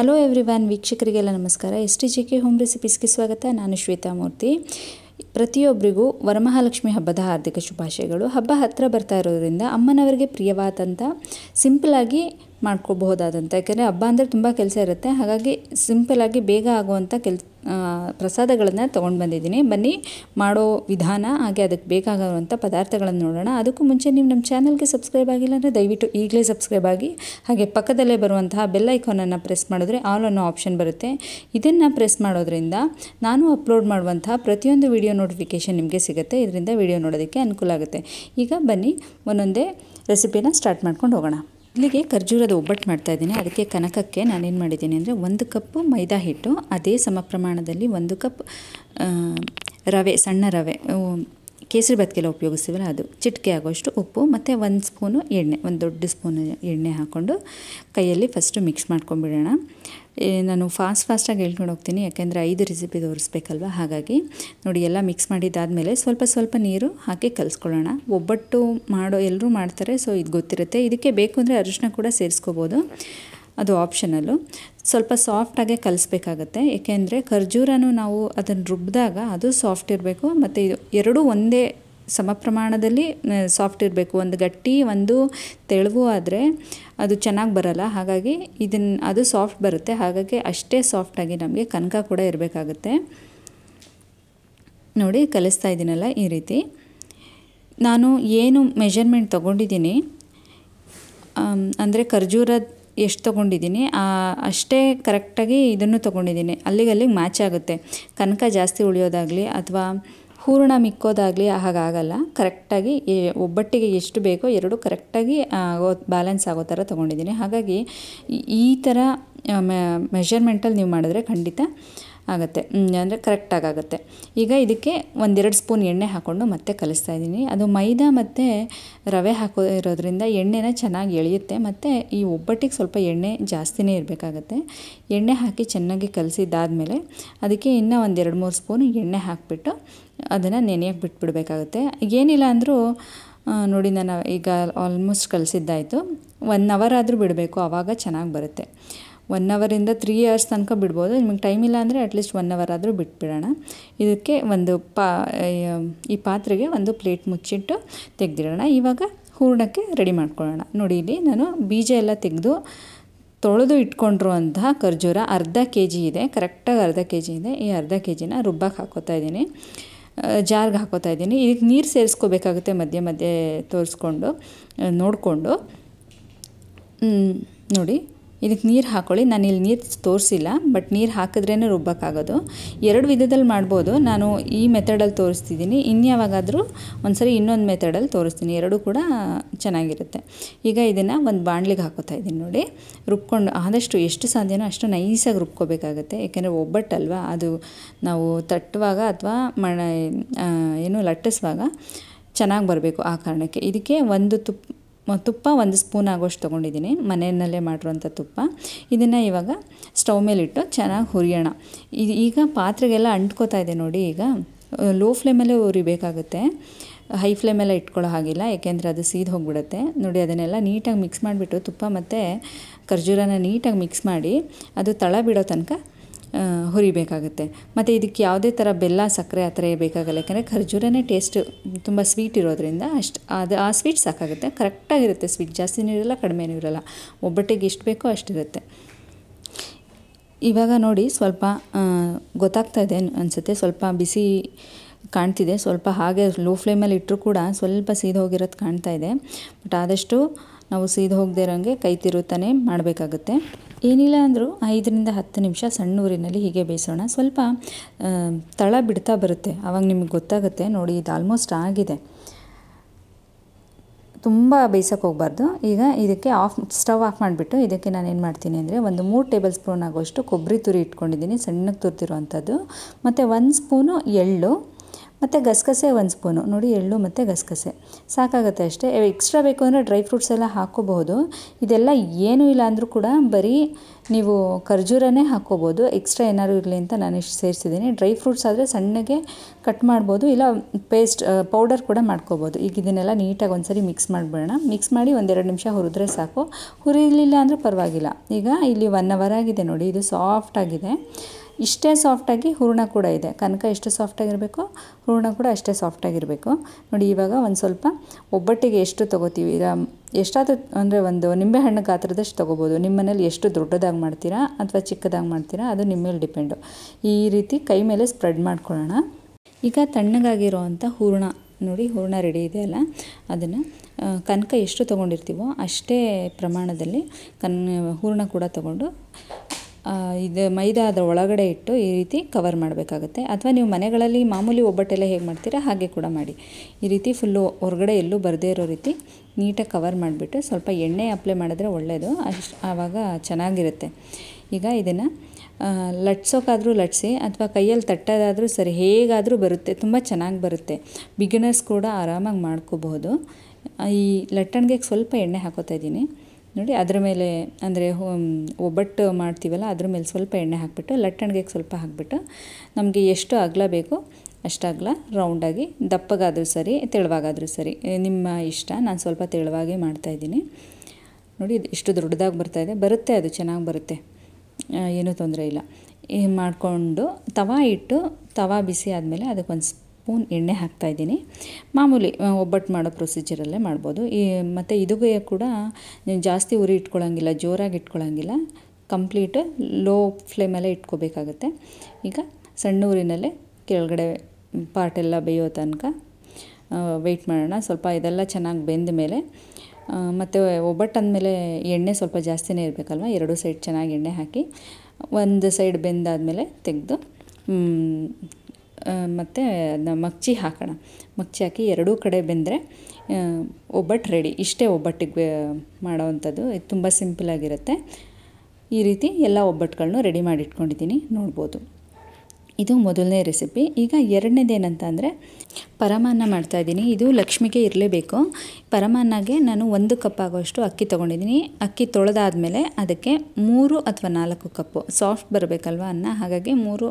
hello every ವೀಕ್ಷಕರಿಗೆಲ್ಲ ನಮಸ್ಕಾರ S T G K home ರೆಸಿಪೀಸ್ಗೆ ಸ್ವಾಗತ ನಾನು ಶ್ವೇತಾ ಮೂರ್ತಿ ಪ್ರತಿಯೊಬ್ಬರಿಗೂ ವರಮಹಾಲಕ್ಷ್ಮಿ ಹಬ್ಬದ ಹಾರ್ದಿಕ ಶುಭಾಶಯಗಳು ಹಬ್ಬ ಹತ್ತಿರ ಬರ್ತಾ ಇರೋದ್ರಿಂದ ಅಮ್ಮನವರಿಗೆ ಪ್ರಿಯವಾದಂಥ ಸಿಂಪಲಾಗಿ ಮಾಡ್ಕೋಬಹುದಾದಂಥ ಯಾಕೆಂದರೆ ಹಬ್ಬ ಅಂದರೆ ತುಂಬ ಕೆಲಸ ಇರುತ್ತೆ ಹಾಗಾಗಿ ಸಿಂಪಲಾಗಿ ಬೇಗ ಆಗುವಂಥ ಕೆಲ್ ಪ್ರಸಾದಗಳನ್ನು ತೊಗೊಂಡು ಬಂದಿದ್ದೀನಿ ಬನ್ನಿ ಮಾಡೋ ವಿಧಾನ ಹಾಗೆ ಅದಕ್ಕೆ ಬೇಕಾಗುವಂಥ ಪದಾರ್ಥಗಳನ್ನು ನೋಡೋಣ ಅದಕ್ಕೂ ಮುಂಚೆ ನೀವು ನಮ್ಮ ಚಾನಲ್ಗೆ ಸಬ್ಸ್ಕ್ರೈಬ್ ಆಗಿಲ್ಲ ಅಂದರೆ ದಯವಿಟ್ಟು ಈಗಲೇ ಸಬ್ಸ್ಕ್ರೈಬ್ ಆಗಿ ಹಾಗೆ ಪಕ್ಕದಲ್ಲೇ ಬರುವಂತಹ ಬೆಲ್ ಐಕಾನನ್ನು ಪ್ರೆಸ್ ಮಾಡಿದ್ರೆ ಆಲ್ ಅನ್ನೋ ಆಪ್ಷನ್ ಬರುತ್ತೆ ಇದನ್ನು ಪ್ರೆಸ್ ಮಾಡೋದ್ರಿಂದ ನಾನು ಅಪ್ಲೋಡ್ ಮಾಡುವಂಥ ಪ್ರತಿಯೊಂದು ವಿಡಿಯೋ ನೋಟಿಫಿಕೇಷನ್ ನಿಮಗೆ ಸಿಗುತ್ತೆ ಇದರಿಂದ ವಿಡಿಯೋ ನೋಡೋದಕ್ಕೆ ಅನುಕೂಲ ಆಗುತ್ತೆ ಈಗ ಬನ್ನಿ ಒಂದೊಂದೇ ರೆಸಿಪಿನ ಸ್ಟಾರ್ಟ್ ಮಾಡ್ಕೊಂಡು ಹೋಗೋಣ ಇಲ್ಲಿಗೆ ಖರ್ಜೂರದ ಒಬ್ಬಟ್ಟು ಮಾಡ್ತಾ ಇದ್ದೀನಿ ಅದಕ್ಕೆ ಕನಕಕ್ಕೆ ನಾನೇನು ಮಾಡಿದ್ದೀನಿ ಅಂದರೆ ಒಂದು ಕಪ್ಪು ಮೈದಾ ಹಿಟ್ಟು ಅದೇ ಸಮ ಪ್ರಮಾಣದಲ್ಲಿ ಒಂದು ಕಪ್ ರವೆ ಸಣ್ಣ ರವೆ ಕೇಸರಿ ಬತ್ತಿಗೆಲ್ಲ ಉಪಯೋಗಿಸ್ತೀವಲ್ಲ ಅದು ಚಿಟಿಕೆ ಆಗೋಷ್ಟು ಉಪ್ಪು ಮತ್ತು ಒಂದು ಸ್ಪೂನು ಎಣ್ಣೆ ಒಂದು ದೊಡ್ಡ ಸ್ಪೂನು ಎಣ್ಣೆ ಹಾಕ್ಕೊಂಡು ಕೈಯಲ್ಲಿ ಫಸ್ಟು ಮಿಕ್ಸ್ ಮಾಡ್ಕೊಂಬಿಡೋಣ ನಾನು ಫಾಸ್ಟ್ ಫಾಸ್ಟಾಗಿ ಹೇಳ್ಕೊಂಡು ಹೋಗ್ತೀನಿ ಯಾಕೆಂದರೆ ಐದು ರೆಸಿಪಿ ತೋರಿಸ್ಬೇಕಲ್ವ ಹಾಗಾಗಿ ನೋಡಿ ಎಲ್ಲ ಮಿಕ್ಸ್ ಮಾಡಿದ್ದಾದಮೇಲೆ ಸ್ವಲ್ಪ ಸ್ವಲ್ಪ ನೀರು ಹಾಕಿ ಕಲಿಸ್ಕೊಳ್ಳೋಣ ಒಬ್ಬಟ್ಟು ಮಾಡೋ ಎಲ್ಲರೂ ಮಾಡ್ತಾರೆ ಸೊ ಇದು ಗೊತ್ತಿರುತ್ತೆ ಇದಕ್ಕೆ ಬೇಕು ಅಂದರೆ ಅರಿಶಿನ ಕೂಡ ಸೇರಿಸ್ಕೋಬೋದು ಅದು ಆಪ್ಷನಲ್ಲು ಸ್ವಲ್ಪ ಸಾಫ್ಟಾಗೆ ಕಲಿಸ್ಬೇಕಾಗತ್ತೆ ಏಕೆಂದರೆ ಖರ್ಜೂರನೂ ನಾವು ಅದನ್ನು ರುಬ್ಬಿದಾಗ ಅದು ಸಾಫ್ಟ್ ಇರಬೇಕು ಮತ್ತು ಇದು ಎರಡೂ ಒಂದೇ ಸಮ ಪ್ರಮಾಣದಲ್ಲಿ ಸಾಫ್ಟ್ ಇರಬೇಕು ಒಂದು ಗಟ್ಟಿ ಒಂದು ತೆಳುವು ಆದರೆ ಅದು ಚೆನ್ನಾಗಿ ಬರಲ್ಲ ಹಾಗಾಗಿ ಇದನ್ನು ಅದು ಸಾಫ್ಟ್ ಬರುತ್ತೆ ಹಾಗಾಗಿ ಅಷ್ಟೇ ಸಾಫ್ಟಾಗಿ ನಮಗೆ ಕನಕ ಕೂಡ ಇರಬೇಕಾಗುತ್ತೆ ನೋಡಿ ಕಲಿಸ್ತಾ ಇದ್ದೀನಲ್ಲ ಈ ರೀತಿ ನಾನು ಏನು ಮೆಷರ್ಮೆಂಟ್ ತೊಗೊಂಡಿದ್ದೀನಿ ಅಂದರೆ ಖರ್ಜೂರ ಎಷ್ಟು ತೊಗೊಂಡಿದ್ದೀನಿ ಅಷ್ಟೇ ಕರೆಕ್ಟಾಗಿ ಇದನ್ನು ತೊಗೊಂಡಿದ್ದೀನಿ ಅಲ್ಲಿಗೆ ಅಲ್ಲಿಗೆ ಮ್ಯಾಚ್ ಆಗುತ್ತೆ ಕನಕ ಜಾಸ್ತಿ ಉಳಿಯೋದಾಗಲಿ ಅಥವಾ ಹೂರಣ ಮಿಕ್ಕೋದಾಗಲಿ ಹಾಗಾಗಲ್ಲ ಕರೆಕ್ಟಾಗಿ ಒಬ್ಬಟ್ಟಿಗೆ ಎಷ್ಟು ಬೇಕೋ ಎರಡು ಕರೆಕ್ಟಾಗಿ ಬ್ಯಾಲೆನ್ಸ್ ಆಗೋ ಥರ ತೊಗೊಂಡಿದ್ದೀನಿ ಹಾಗಾಗಿ ಈ ಥರ ಮೆಷರ್ಮೆಂಟಲ್ಲಿ ನೀವು ಮಾಡಿದ್ರೆ ಖಂಡಿತ ಆಗುತ್ತೆ ಅಂದರೆ ಕರೆಕ್ಟಾಗಿ ಆಗುತ್ತೆ ಈಗ ಇದಕ್ಕೆ ಒಂದೆರಡು ಸ್ಪೂನ್ ಎಣ್ಣೆ ಹಾಕ್ಕೊಂಡು ಮತ್ತೆ ಕಲಿಸ್ತಾ ಇದ್ದೀನಿ ಅದು ಮೈದಾ ಮತ್ತು ರವೆ ಹಾಕೋ ಇರೋದ್ರಿಂದ ಎಣ್ಣೆನ ಚೆನ್ನಾಗಿ ಎಳೆಯುತ್ತೆ ಮತ್ತು ಈ ಒಬ್ಬಟ್ಟಿಗೆ ಸ್ವಲ್ಪ ಎಣ್ಣೆ ಜಾಸ್ತಿನೇ ಇರಬೇಕಾಗತ್ತೆ ಎಣ್ಣೆ ಹಾಕಿ ಚೆನ್ನಾಗಿ ಕಲಿಸಿದ್ದಾದಮೇಲೆ ಅದಕ್ಕೆ ಇನ್ನೂ ಒಂದೆರಡು ಮೂರು ಸ್ಪೂನು ಎಣ್ಣೆ ಹಾಕಿಬಿಟ್ಟು ಅದನ್ನು ನೆನೆಯಕ್ಕೆ ಬಿಟ್ಬಿಡ್ಬೇಕಾಗುತ್ತೆ ಏನಿಲ್ಲ ಅಂದರೂ ನೋಡಿ ನಾನು ಈಗ ಆಲ್ಮೋಸ್ಟ್ ಕಲಿಸಿದ್ದಾಯಿತು ಒನ್ ಅವರ್ ಆದರೂ ಬಿಡಬೇಕು ಆವಾಗ ಚೆನ್ನಾಗಿ ಬರುತ್ತೆ ಒನ್ ಅವರಿಂದ ತ್ರೀ ಅವರ್ಸ್ ತನಕ ಬಿಡ್ಬೋದು ನಿಮಗೆ ಟೈಮ್ ಇಲ್ಲ ಅಂದರೆ ಅಟ್ಲೀಸ್ಟ್ ಒನ್ ಅವರ್ ಆದರೂ ಬಿಟ್ಬಿಡೋಣ ಇದಕ್ಕೆ ಒಂದು ಪಾ ಈ ಪಾತ್ರೆಗೆ ಒಂದು ಪ್ಲೇಟ್ ಮುಚ್ಚಿಟ್ಟು ತೆಗೆದಿಡೋಣ ಇವಾಗ ಹೂರಣಕ್ಕೆ ರೆಡಿ ಮಾಡ್ಕೊಳ್ಳೋಣ ನೋಡಿ ಇಲ್ಲಿ ನಾನು ಬೀಜ ಎಲ್ಲ ತೆಗೆದು ತೊಳೆದು ಇಟ್ಕೊಂಡಿರುವಂತಹ ಖರ್ಜೂರ ಅರ್ಧ ಕೆ ಜಿ ಇದೆ ಕರೆಕ್ಟಾಗಿ ಅರ್ಧ ಕೆ ಜಿ ಇದೆ ಈ ಅರ್ಧ ಕೆ ಜಿನ ರುಬ್ಬಕ್ಕೆ ಹಾಕೋತಾ ಇದ್ದೀನಿ ಜಾರ್ಗೆ ಹಾಕೋತಾ ಇದ್ದೀನಿ ಇದಕ್ಕೆ ನೀರು ಸೇರಿಸ್ಕೋಬೇಕಾಗುತ್ತೆ ಮಧ್ಯೆ ಮಧ್ಯೆ ತೋರಿಸ್ಕೊಂಡು ನೋಡಿಕೊಂಡು ನೋಡಿ ಇದಕ್ಕೆ ನೀರು ಹಾಕೊಳ್ಳಿ ನಾನು ಇಲ್ಲಿ ನೀರು ತೋರಿಸಿಲ್ಲ ಬಟ್ ನೀರು ಹಾಕಿದ್ರೇ ರುಬ್ಬಕ್ಕಾಗೋದು ಎರಡು ವಿಧದಲ್ಲಿ ಮಾಡ್ಬೋದು ನಾನು ಈ ಮೆಥಡಲ್ಲಿ ತೋರಿಸ್ತಿದ್ದೀನಿ ಇನ್ಯಾವಾಗಾದರೂ ಒಂದು ಸರಿ ಇನ್ನೊಂದು ಮೆಥಡಲ್ಲಿ ತೋರಿಸ್ತೀನಿ ಎರಡೂ ಕೂಡ ಚೆನ್ನಾಗಿರುತ್ತೆ ಈಗ ಇದನ್ನು ಒಂದು ಬಾಣ್ಲಿಗೆ ಹಾಕೋತಾ ಇದ್ದೀನಿ ನೋಡಿ ರುಬ್ಕೊಂಡು ಆದಷ್ಟು ಎಷ್ಟು ಸಾಧ್ಯನೋ ಅಷ್ಟು ನೈಸಾಗಿ ರುಬ್ಕೋಬೇಕಾಗತ್ತೆ ಏಕೆಂದರೆ ಒಬ್ಬಟ್ಟಲ್ವ ಅದು ನಾವು ತಟ್ಟುವಾಗ ಅಥವಾ ಮಣ ಏನು ಲಟ್ಟಿಸುವಾಗ ಚೆನ್ನಾಗಿ ಬರಬೇಕು ಆ ಕಾರಣಕ್ಕೆ ಇದಕ್ಕೆ ಒಂದು ತುಪ್ಪ ತುಪ್ಪ ಒಂದು ಸ್ಪೂನ್ ಆಗೋಷ್ಟು ತೊಗೊಂಡಿದ್ದೀನಿ ಮನೆಯಲ್ಲೇ ಮಾಡಿರುವಂಥ ತುಪ್ಪ ಇದನ್ನು ಇವಾಗ ಸ್ಟವ್ ಇಟ್ಟು ಚೆನ್ನಾಗಿ ಹುರಿಯೋಣ ಇದು ಈಗ ಪಾತ್ರೆಗೆಲ್ಲ ಅಂಟ್ಕೋತಾ ಇದೆ ನೋಡಿ ಈಗ ಲೋ ಫ್ಲೇಮಲ್ಲೇ ಹುರಿಬೇಕಾಗುತ್ತೆ ಹೈ ಫ್ಲೇಮೆಲ್ಲ ಇಟ್ಕೊಳ್ಳೋ ಹಾಗಿಲ್ಲ ಯಾಕೆಂದರೆ ಅದು ಸೀದ್ ಹೋಗಿಬಿಡುತ್ತೆ ನೋಡಿ ಅದನ್ನೆಲ್ಲ ನೀಟಾಗಿ ಮಿಕ್ಸ್ ಮಾಡಿಬಿಟ್ಟು ತುಪ್ಪ ಮತ್ತು ಖರ್ಜೂರನ ನೀಟಾಗಿ ಮಿಕ್ಸ್ ಮಾಡಿ ಅದು ತಳ ಬಿಡೋ ತನಕ ಹುರಿಬೇಕಾಗುತ್ತೆ ಮತ್ತು ಇದಕ್ಕೆ ಯಾವುದೇ ಥರ ಬೆಲ್ಲ ಸಕ್ಕರೆ ಆ ಥರ ಬೇಕಾಗಲ್ಲ ಯಾಕಂದರೆ ಖರ್ಜೂರನೇ ಟೇಸ್ಟ್ ತುಂಬ ಸ್ವೀಟ್ ಇರೋದ್ರಿಂದ ಅಷ್ಟು ಅದು ಆ ಸ್ವೀಟ್ ಸಾಕಾಗುತ್ತೆ ಕರೆಕ್ಟಾಗಿರುತ್ತೆ ಸ್ವೀಟ್ ಜಾಸ್ತಿನೂ ಇರೋಲ್ಲ ಕಡಿಮೆನೂ ಇರೋಲ್ಲ ಒಬ್ಬಟ್ಟಿಗೆ ಎಷ್ಟು ಬೇಕೋ ಅಷ್ಟಿರುತ್ತೆ ಇವಾಗ ನೋಡಿ ಸ್ವಲ್ಪ ಗೊತ್ತಾಗ್ತಾ ಇದೆ ಅನಿಸುತ್ತೆ ಸ್ವಲ್ಪ ಬಿಸಿ ಕಾಣ್ತಿದೆ ಸ್ವಲ್ಪ ಹಾಗೆ ಲೋ ಫ್ಲೇಮಲ್ಲಿ ಇಟ್ಟರೂ ಕೂಡ ಸ್ವಲ್ಪ ಸೀದೋಗಿರೋದು ಕಾಣ್ತಾ ಇದೆ ಬಟ್ ಆದಷ್ಟು ನಾವು ಸೀದ ಹೋಗದೆ ಇರೋಂಗೆ ಕೈ ತಿರುತ್ತಾನೆ ಮಾಡಬೇಕಾಗುತ್ತೆ ಏನಿಲ್ಲ ಅಂದರೂ ಐದರಿಂದ ಹತ್ತು ನಿಮಿಷ ಸಣ್ಣ ಊರಿನಲ್ಲಿ ಹೀಗೆ ಬೇಯಿಸೋಣ ಸ್ವಲ್ಪ ತಳ ಬಿಡ್ತಾ ಬರುತ್ತೆ ಆವಾಗ ನಿಮಗೆ ಗೊತ್ತಾಗುತ್ತೆ ನೋಡಿ ಇದು ಆಲ್ಮೋಸ್ಟ್ ಆಗಿದೆ ತುಂಬ ಬೇಯಿಸೋಕೆ ಹೋಗ್ಬಾರ್ದು ಈಗ ಇದಕ್ಕೆ ಆಫ್ ಸ್ಟವ್ ಆಫ್ ಮಾಡಿಬಿಟ್ಟು ಇದಕ್ಕೆ ನಾನು ಏನು ಮಾಡ್ತೀನಿ ಅಂದರೆ ಒಂದು ಮೂರು ಟೇಬಲ್ ಸ್ಪೂನ್ ಆಗೋಷ್ಟು ಕೊಬ್ಬರಿ ತುರಿ ಇಟ್ಕೊಂಡಿದ್ದೀನಿ ಸಣ್ಣಗೆ ತುರ್ತಿರುವಂಥದ್ದು ಮತ್ತು ಒಂದು ಸ್ಪೂನು ಎಳ್ಳು ಮತ್ತು ಗಸಗಸೆ ಒಂದು ಸ್ಪೂನು ನೋಡಿ ಎಳ್ಳು ಮತ್ತು ಗಸಗಸೆ ಸಾಕಾಗುತ್ತೆ ಅಷ್ಟೇ ಎಕ್ಸ್ಟ್ರಾ ಬೇಕು ಅಂದರೆ ಡ್ರೈ ಫ್ರೂಟ್ಸ್ ಎಲ್ಲ ಹಾಕ್ಕೋಬಹುದು ಇದೆಲ್ಲ ಏನೂ ಇಲ್ಲ ಅಂದರೂ ಕೂಡ ಬರೀ ನೀವು ಖರ್ಜೂರನೇ ಹಾಕ್ಕೋಬೋದು ಎಕ್ಸ್ಟ್ರಾ ಏನಾದ್ರು ಇರಲಿ ಅಂತ ನಾನು ಇಷ್ಟು ಸೇರಿಸಿದ್ದೀನಿ ಡ್ರೈ ಫ್ರೂಟ್ಸ್ ಆದರೆ ಸಣ್ಣಗೆ ಕಟ್ ಮಾಡ್ಬೋದು ಇಲ್ಲ ಪೇಸ್ಟ್ ಪೌಡರ್ ಕೂಡ ಮಾಡ್ಕೋಬೋದು ಈಗ ಇದನ್ನೆಲ್ಲ ನೀಟಾಗಿ ಒಂದ್ಸರಿ ಮಿಕ್ಸ್ ಮಾಡಿಬಿಡೋಣ ಮಿಕ್ಸ್ ಮಾಡಿ ಒಂದೆರಡು ನಿಮಿಷ ಹುರಿದ್ರೆ ಸಾಕು ಹುರಿಲಿಲ್ಲ ಅಂದರೂ ಪರವಾಗಿಲ್ಲ ಈಗ ಇಲ್ಲಿ ಒನ್ ಅವರ್ ಆಗಿದೆ ನೋಡಿ ಇದು ಸಾಫ್ಟ್ ಆಗಿದೆ ಇಷ್ಟೇ ಸಾಫ್ಟಾಗಿ ಹೂರಣ ಕೂಡ ಇದೆ ಕನಕ ಎಷ್ಟು ಸಾಫ್ಟಾಗಿರಬೇಕು ಹೂರಣ ಕೂಡ ಅಷ್ಟೇ ಸಾಫ್ಟಾಗಿರಬೇಕು ನೋಡಿ ಇವಾಗ ಒಂದು ಸ್ವಲ್ಪ ಒಬ್ಬಟ್ಟಿಗೆ ಎಷ್ಟು ತೊಗೋತೀವಿ ಎಷ್ಟಾದರೂ ಅಂದರೆ ಒಂದು ನಿಂಬೆಹಣ್ಣು ಗಾತ್ರದಷ್ಟು ತೊಗೋಬೋದು ನಿಮ್ಮ ಮನೇಲಿ ಎಷ್ಟು ದೊಡ್ಡದಾಗಿ ಮಾಡ್ತೀರಾ ಅಥವಾ ಚಿಕ್ಕದಾಗಿ ಮಾಡ್ತೀರಾ ಅದು ನಿಮ್ಮ ಮೇಲೆ ಡಿಪೆಂಡು ಈ ರೀತಿ ಕೈ ಮೇಲೆ ಸ್ಪ್ರೆಡ್ ಮಾಡ್ಕೊಳ್ಳೋಣ ಈಗ ತಣ್ಣಗಾಗಿರೋವಂಥ ಹೂರಣ ನೋಡಿ ಹೂರಣ ರೆಡಿ ಇದೆ ಅಲ್ಲ ಅದನ್ನು ಕನಕ ಎಷ್ಟು ತೊಗೊಂಡಿರ್ತೀವೋ ಅಷ್ಟೇ ಪ್ರಮಾಣದಲ್ಲಿ ಕನ್ ಹೂರಣ ಕೂಡ ತೊಗೊಂಡು ಇದು ಅದರ ಒಳಗಡೆ ಇಟ್ಟು ಈ ರೀತಿ ಕವರ್ ಮಾಡಬೇಕಾಗುತ್ತೆ ಅಥವಾ ನೀವು ಮನೆಗಳಲ್ಲಿ ಮಾಮೂಲಿ ಒಬ್ಬಟ್ಟೆಲ್ಲ ಹೇಗೆ ಮಾಡ್ತೀರಾ ಹಾಗೆ ಕೂಡ ಮಾಡಿ ಈ ರೀತಿ ಫುಲ್ಲು ಹೊರಗಡೆ ಎಲ್ಲೂ ಬರದೇ ಇರೋ ರೀತಿ ನೀಟಾಗಿ ಕವರ್ ಮಾಡಿಬಿಟ್ಟು ಸ್ವಲ್ಪ ಎಣ್ಣೆ ಅಪ್ಲೈ ಮಾಡಿದ್ರೆ ಒಳ್ಳೆಯದು ಅಷ್ಟು ಆವಾಗ ಚೆನ್ನಾಗಿರುತ್ತೆ ಈಗ ಇದನ್ನು ಲಟ್ಸೋಕ್ಕಾದರೂ ಲಟ್ಸಿ ಅಥವಾ ಕೈಯಲ್ಲಿ ತಟ್ಟೋದಾದರೂ ಸರಿ ಹೇಗಾದರೂ ಬರುತ್ತೆ ತುಂಬ ಚೆನ್ನಾಗಿ ಬರುತ್ತೆ ಬಿಗಿನರ್ಸ್ ಕೂಡ ಆರಾಮಾಗಿ ಮಾಡ್ಕೋಬಹುದು ಈ ಲಟ್ಟಣಿಗೆ ಸ್ವಲ್ಪ ಎಣ್ಣೆ ಹಾಕೋತಾ ಇದ್ದೀನಿ ನೋಡಿ ಅದ್ರ ಮೇಲೆ ಅಂದರೆ ಒಬ್ಬಟ್ಟು ಮಾಡ್ತೀವಲ್ಲ ಅದ್ರ ಮೇಲೆ ಸ್ವಲ್ಪ ಎಣ್ಣೆ ಹಾಕಿಬಿಟ್ಟು ಲಟ್ಟಣಿಗೆ ಸ್ವಲ್ಪ ಹಾಕಿಬಿಟ್ಟು ನಮಗೆ ಎಷ್ಟು ಅಗಲ ಬೇಕೋ ಅಗಲ ರೌಂಡಾಗಿ ದಪ್ಪಗಾದರೂ ಸರಿ ತೆಳುವಾಗಾದರೂ ಸರಿ ನಿಮ್ಮ ಇಷ್ಟ ನಾನು ಸ್ವಲ್ಪ ತೆಳುವಾಗೇ ಮಾಡ್ತಾಯಿದ್ದೀನಿ ನೋಡಿ ಇದು ಎಷ್ಟು ದೊಡ್ಡದಾಗಿ ಬರ್ತಾಯಿದೆ ಬರುತ್ತೆ ಅದು ಚೆನ್ನಾಗಿ ಬರುತ್ತೆ ಏನೂ ತೊಂದರೆ ಇಲ್ಲ ಮಾಡಿಕೊಂಡು ತವಾ ಇಟ್ಟು ತವಾ ಬಿಸಿ ಆದಮೇಲೆ ಅದಕ್ಕೊಂದು ಸ್ಪೂನ್ ಎಣ್ಣೆ ಇದ್ದೀನಿ ಮಾಮೂಲಿ ಒಬ್ಬಟ್ಟು ಮಾಡೋ ಪ್ರೊಸೀಜರಲ್ಲೇ ಮಾಡ್ಬೋದು ಈ ಮತ್ತು ಇದುಗೆಯ ಕೂಡ ಜಾಸ್ತಿ ಉರಿ ಇಟ್ಕೊಳ್ಳೋಂಗಿಲ್ಲ ಜೋರಾಗಿ ಇಟ್ಕೊಳ್ಳೋಂಗಿಲ್ಲ ಕಂಪ್ಲೀಟ್ ಲೋ ಫ್ಲೇಮಲ್ಲೇ ಇಟ್ಕೋಬೇಕಾಗತ್ತೆ ಈಗ ಸಣ್ಣ ಊರಿನಲ್ಲೇ ಕೆಳಗಡೆ ಪಾರ್ಟೆಲ್ಲ ಬೇಯೋ ತನಕ ವೆಯ್ಟ್ ಮಾಡೋಣ ಸ್ವಲ್ಪ ಇದೆಲ್ಲ ಚೆನ್ನಾಗಿ ಬೆಂದ ಮೇಲೆ ಮತ್ತು ಒಬ್ಬಟ್ಟು ಅಂದಮೇಲೆ ಎಣ್ಣೆ ಸ್ವಲ್ಪ ಜಾಸ್ತಿನೇ ಇರಬೇಕಲ್ವ ಎರಡು ಸೈಡ್ ಚೆನ್ನಾಗಿ ಎಣ್ಣೆ ಹಾಕಿ ಒಂದು ಸೈಡ್ ಬೆಂದಾದಮೇಲೆ ತೆಗೆದು ಮತ್ತು ಅದನ್ನ ಮಗ್ಚಿ ಹಾಕೋಣ ಮಗ್ಚಿ ಹಾಕಿ ಎರಡೂ ಕಡೆ ಬೆಂದರೆ ಒಬ್ಬಟ್ಟು ರೆಡಿ ಇಷ್ಟೇ ಒಬ್ಬಟ್ಟಿಗೆ ಮಾಡೋವಂಥದ್ದು ಇದು ತುಂಬ ಆಗಿರುತ್ತೆ ಈ ರೀತಿ ಎಲ್ಲ ಒಬ್ಬಟ್ಟುಗಳನ್ನೂ ರೆಡಿ ಮಾಡಿಟ್ಕೊಂಡಿದ್ದೀನಿ ನೋಡ್ಬೋದು ಇದು ಮೊದಲನೇ ರೆಸಿಪಿ ಈಗ ಎರಡನೇದೇನಂತ ಅಂದರೆ ಪರಮಾನ್ನ ಮಾಡ್ತಾಯಿದ್ದೀನಿ ಇದು ಲಕ್ಷ್ಮಿಗೆ ಇರಲೇಬೇಕು ಪರಮಾನ್ನಗೆ ನಾನು ಒಂದು ಕಪ್ ಆಗೋಷ್ಟು ಅಕ್ಕಿ ತೊಗೊಂಡಿದ್ದೀನಿ ಅಕ್ಕಿ ತೊಳೆದಾದಮೇಲೆ ಅದಕ್ಕೆ ಮೂರು ಅಥವಾ ನಾಲ್ಕು ಕಪ್ಪು ಸಾಫ್ಟ್ ಬರಬೇಕಲ್ವ ಅನ್ನ ಹಾಗಾಗಿ ಮೂರು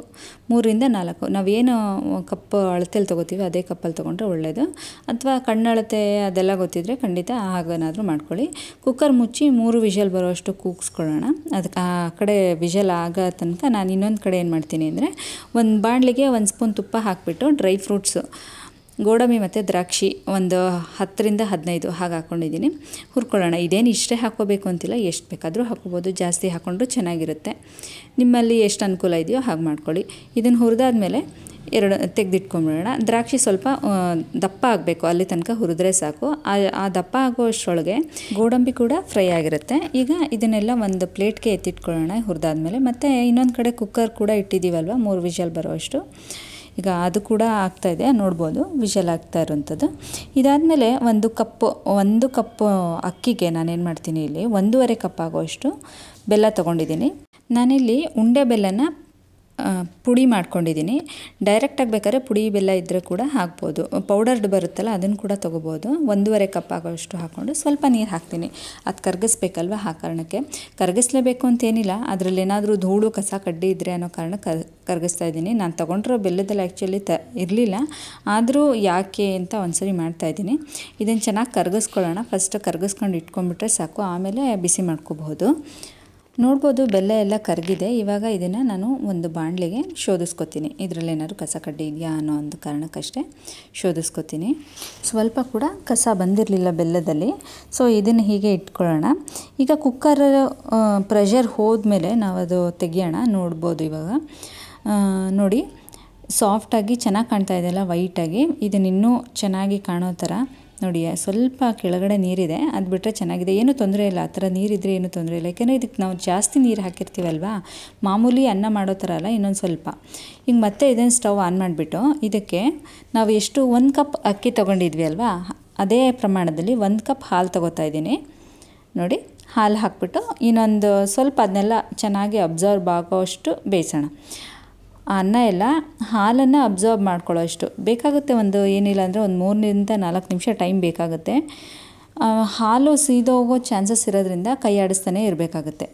ಮೂರಿಂದ ನಾಲ್ಕು ನಾವೇನು ಕಪ್ ಅಳತೆಯಲ್ಲಿ ತೊಗೋತೀವಿ ಅದೇ ಕಪ್ಪಲ್ಲಿ ತೊಗೊಂಡ್ರೆ ಒಳ್ಳೆಯದು ಅಥವಾ ಕಣ್ಣಳತೆ ಅದೆಲ್ಲ ಗೊತ್ತಿದ್ದರೆ ಖಂಡಿತ ಹಾಗೇನಾದರೂ ಮಾಡ್ಕೊಳ್ಳಿ ಕುಕ್ಕರ್ ಮುಚ್ಚಿ ಮೂರು ವಿಷಲ್ ಬರೋಷ್ಟು ಕೂಗಿಸ್ಕೊಳ್ಳೋಣ ಅದಕ್ಕೆ ಆ ಕಡೆ ವಿಷಲ್ ಆಗೋ ತನಕ ನಾನು ಇನ್ನೊಂದು ಕಡೆ ಏನು ಮಾಡ್ತೀನಿ ಅಂದರೆ ಒಂದು ಬಾಣಲಿಗೆ ಒಂದು ಸ್ಪೂನ್ ತುಪ್ಪ ಹಾಕಿಬಿಟ್ಟು ಡ್ರೈ ಫ್ರೂಟ್ಸು ಗೋಡಂಬಿ ಮತ್ತು ದ್ರಾಕ್ಷಿ ಒಂದು ಹತ್ತರಿಂದ ಹದಿನೈದು ಹಾಗೆ ಹಾಕ್ಕೊಂಡಿದ್ದೀನಿ ಹುರ್ಕೊಳ್ಳೋಣ ಇದೇನು ಇಷ್ಟೇ ಹಾಕ್ಕೋಬೇಕು ಅಂತಿಲ್ಲ ಎಷ್ಟು ಬೇಕಾದರೂ ಹಾಕ್ಕೋಬೋದು ಜಾಸ್ತಿ ಹಾಕ್ಕೊಂಡ್ರು ಚೆನ್ನಾಗಿರುತ್ತೆ ನಿಮ್ಮಲ್ಲಿ ಎಷ್ಟು ಅನುಕೂಲ ಇದೆಯೋ ಹಾಗೆ ಮಾಡ್ಕೊಳ್ಳಿ ಇದನ್ನು ಹುರಿದಾದ್ಮೇಲೆ ಎರಡು ತೆಗೆದಿಟ್ಕೊಂಬಿಡೋಣ ದ್ರಾಕ್ಷಿ ಸ್ವಲ್ಪ ದಪ್ಪ ಆಗಬೇಕು ಅಲ್ಲಿ ತನಕ ಹುರಿದ್ರೆ ಸಾಕು ಆ ದಪ್ಪ ಆಗೋ ಅಷ್ಟರೊಳಗೆ ಗೋಡಂಬಿ ಕೂಡ ಫ್ರೈ ಆಗಿರುತ್ತೆ ಈಗ ಇದನ್ನೆಲ್ಲ ಒಂದು ಪ್ಲೇಟ್ಗೆ ಎತ್ತಿಟ್ಕೊಳ್ಳೋಣ ಹುರಿದಾದ್ಮೇಲೆ ಮತ್ತು ಇನ್ನೊಂದು ಕಡೆ ಕುಕ್ಕರ್ ಕೂಡ ಇಟ್ಟಿದ್ದೀವಲ್ವ ಮೂರು ವಿಷಲ್ ಬರೋವಷ್ಟು ಈಗ ಅದು ಕೂಡ ಆಗ್ತಾ ಇದೆ ನೋಡ್ಬೋದು ವಿಷಲ್ ಆಗ್ತಾ ಇರುವಂಥದ್ದು ಇದಾದಮೇಲೆ ಒಂದು ಕಪ್ಪು ಒಂದು ಕಪ್ಪು ಅಕ್ಕಿಗೆ ನಾನೇನು ಮಾಡ್ತೀನಿ ಇಲ್ಲಿ ಒಂದೂವರೆ ಕಪ್ ಆಗೋಷ್ಟು ಬೆಲ್ಲ ತೊಗೊಂಡಿದ್ದೀನಿ ನಾನಿಲ್ಲಿ ಉಂಡೆ ಬೆಲ್ಲನ ಪುಡಿ ಮಾಡ್ಕೊಂಡಿದ್ದೀನಿ ಡೈರೆಕ್ಟಾಗಿ ಬೇಕಾದ್ರೆ ಪುಡಿ ಬೆಲ್ಲ ಇದ್ದರೆ ಕೂಡ ಹಾಕ್ಬೋದು ಪೌಡರ್ಡ್ ಬರುತ್ತಲ್ಲ ಅದನ್ನು ಕೂಡ ತೊಗೋಬೋದು ಒಂದೂವರೆ ಕಪ್ ಆಗೋಷ್ಟು ಹಾಕ್ಕೊಂಡು ಸ್ವಲ್ಪ ನೀರು ಹಾಕ್ತೀನಿ ಅದು ಕರಗಿಸ್ಬೇಕಲ್ವ ಆ ಕಾರಣಕ್ಕೆ ಕರಗಿಸ್ಲೇಬೇಕು ಅಂತೇನಿಲ್ಲ ಅದರಲ್ಲಿ ಏನಾದರೂ ಧೂಳು ಕಸ ಕಡ್ಡಿ ಇದ್ದರೆ ಅನ್ನೋ ಕಾರಣ ಕರಗಿಸ್ತಾ ಇದ್ದೀನಿ ನಾನು ತೊಗೊಂಡಿರೋ ಬೆಲ್ಲದಲ್ಲಿ ಆ್ಯಕ್ಚುಲಿ ತ ಇರಲಿಲ್ಲ ಆದರೂ ಯಾಕೆ ಅಂತ ಒಂದ್ಸರಿ ಮಾಡ್ತಾಯಿದ್ದೀನಿ ಇದನ್ನು ಚೆನ್ನಾಗಿ ಕರಗಿಸ್ಕೊಳ್ಳೋಣ ಫಸ್ಟ್ ಕರಗಿಸ್ಕೊಂಡು ಇಟ್ಕೊಂಡ್ಬಿಟ್ರೆ ಸಾಕು ಆಮೇಲೆ ಬಿಸಿ ಮಾಡ್ಕೋಬಹುದು ನೋಡ್ಬೋದು ಬೆಲ್ಲ ಎಲ್ಲ ಕರಗಿದೆ ಇವಾಗ ಇದನ್ನು ನಾನು ಒಂದು ಬಾಣಲೆಗೆ ಶೋಧಿಸ್ಕೊತೀನಿ ಇದರಲ್ಲಿ ಏನಾದ್ರು ಕಸ ಕಡ್ಡಿ ಇದೆಯಾ ಅನ್ನೋ ಒಂದು ಕಾರಣಕ್ಕಷ್ಟೇ ಶೋಧಿಸ್ಕೋತೀನಿ ಸ್ವಲ್ಪ ಕೂಡ ಕಸ ಬಂದಿರಲಿಲ್ಲ ಬೆಲ್ಲದಲ್ಲಿ ಸೊ ಇದನ್ನು ಹೀಗೆ ಇಟ್ಕೊಳ್ಳೋಣ ಈಗ ಕುಕ್ಕರ್ ಪ್ರೆಷರ್ ಹೋದ್ಮೇಲೆ ನಾವು ಅದು ತೆಗಿಯೋಣ ನೋಡ್ಬೋದು ಇವಾಗ ನೋಡಿ ಸಾಫ್ಟಾಗಿ ಚೆನ್ನಾಗಿ ಕಾಣ್ತಾ ಇದೆಯಲ್ಲ ವೈಟಾಗಿ ಇದನ್ನಿನ್ನೂ ಚೆನ್ನಾಗಿ ಕಾಣೋ ಥರ ನೋಡಿ ಸ್ವಲ್ಪ ಕೆಳಗಡೆ ನೀರಿದೆ ಅದು ಬಿಟ್ಟರೆ ಚೆನ್ನಾಗಿದೆ ಏನೂ ತೊಂದರೆ ಇಲ್ಲ ಆ ಥರ ನೀರಿದ್ರೆ ಏನೂ ತೊಂದರೆ ಇಲ್ಲ ಯಾಕೆಂದರೆ ಇದಕ್ಕೆ ನಾವು ಜಾಸ್ತಿ ನೀರು ಹಾಕಿರ್ತೀವಲ್ವ ಮಾಮೂಲಿ ಅನ್ನ ಮಾಡೋ ಥರ ಅಲ್ಲ ಇನ್ನೊಂದು ಸ್ವಲ್ಪ ಈಗ ಮತ್ತೆ ಇದನ್ನು ಸ್ಟವ್ ಆನ್ ಮಾಡಿಬಿಟ್ಟು ಇದಕ್ಕೆ ನಾವು ಎಷ್ಟು ಒಂದು ಕಪ್ ಅಕ್ಕಿ ತೊಗೊಂಡಿದ್ವಿ ಅಲ್ವಾ ಅದೇ ಪ್ರಮಾಣದಲ್ಲಿ ಒಂದು ಕಪ್ ಹಾಲು ತೊಗೋತಾ ಇದ್ದೀನಿ ನೋಡಿ ಹಾಲು ಹಾಕ್ಬಿಟ್ಟು ಇನ್ನೊಂದು ಸ್ವಲ್ಪ ಅದನ್ನೆಲ್ಲ ಚೆನ್ನಾಗಿ ಅಬ್ಸರ್ವ್ ಆಗೋಷ್ಟು ಬೇಯಿಸೋಣ ಅನ್ನ ಎಲ್ಲ ಹಾಲನ್ನು ಅಬ್ಸರ್ವ್ ಮಾಡ್ಕೊಳ್ಳೋ ಅಷ್ಟು ಬೇಕಾಗುತ್ತೆ ಒಂದು ಏನಿಲ್ಲ ಅಂದರೆ ಒಂದು ಮೂರರಿಂದ ನಾಲ್ಕು ನಿಮಿಷ ಟೈಮ್ ಬೇಕಾಗುತ್ತೆ ಹಾಲು ಸೀದೋಗೋ ಚಾನ್ಸಸ್ ಇರೋದ್ರಿಂದ ಕೈ ಆಡಿಸ್ತಾನೆ ಇರಬೇಕಾಗುತ್ತೆ